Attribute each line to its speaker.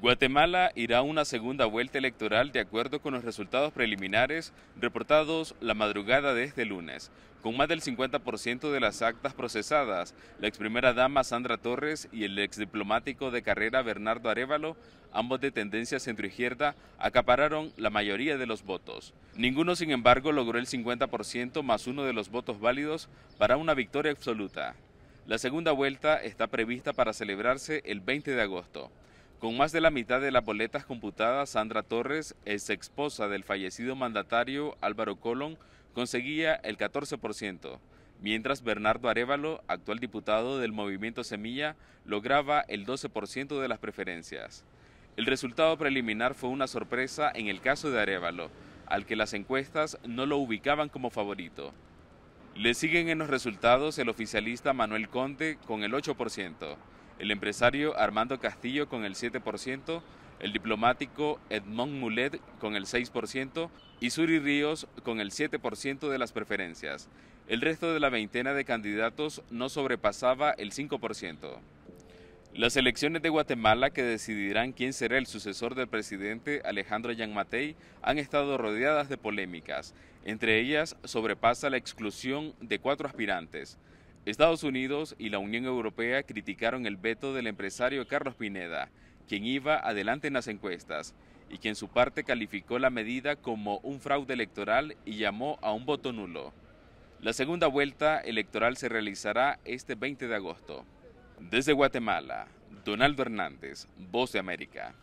Speaker 1: Guatemala irá a una segunda vuelta electoral de acuerdo con los resultados preliminares reportados la madrugada de este lunes. Con más del 50% de las actas procesadas, la ex primera dama Sandra Torres y el ex diplomático de carrera Bernardo Arevalo, ambos de tendencia centroizquierda, acapararon la mayoría de los votos. Ninguno, sin embargo, logró el 50% más uno de los votos válidos para una victoria absoluta. La segunda vuelta está prevista para celebrarse el 20 de agosto. Con más de la mitad de las boletas computadas, Sandra Torres, ex esposa del fallecido mandatario Álvaro Colón, conseguía el 14%, mientras Bernardo Arevalo, actual diputado del movimiento Semilla, lograba el 12% de las preferencias. El resultado preliminar fue una sorpresa en el caso de Arevalo, al que las encuestas no lo ubicaban como favorito. Le siguen en los resultados el oficialista Manuel Conte con el 8%, el empresario Armando Castillo con el 7%, el diplomático Edmond Mulet con el 6% y Suri Ríos con el 7% de las preferencias. El resto de la veintena de candidatos no sobrepasaba el 5%. Las elecciones de Guatemala que decidirán quién será el sucesor del presidente Alejandro Matei han estado rodeadas de polémicas. Entre ellas sobrepasa la exclusión de cuatro aspirantes. Estados Unidos y la Unión Europea criticaron el veto del empresario Carlos Pineda, quien iba adelante en las encuestas y quien su parte calificó la medida como un fraude electoral y llamó a un voto nulo. La segunda vuelta electoral se realizará este 20 de agosto. Desde Guatemala, Donaldo Hernández, Voz de América.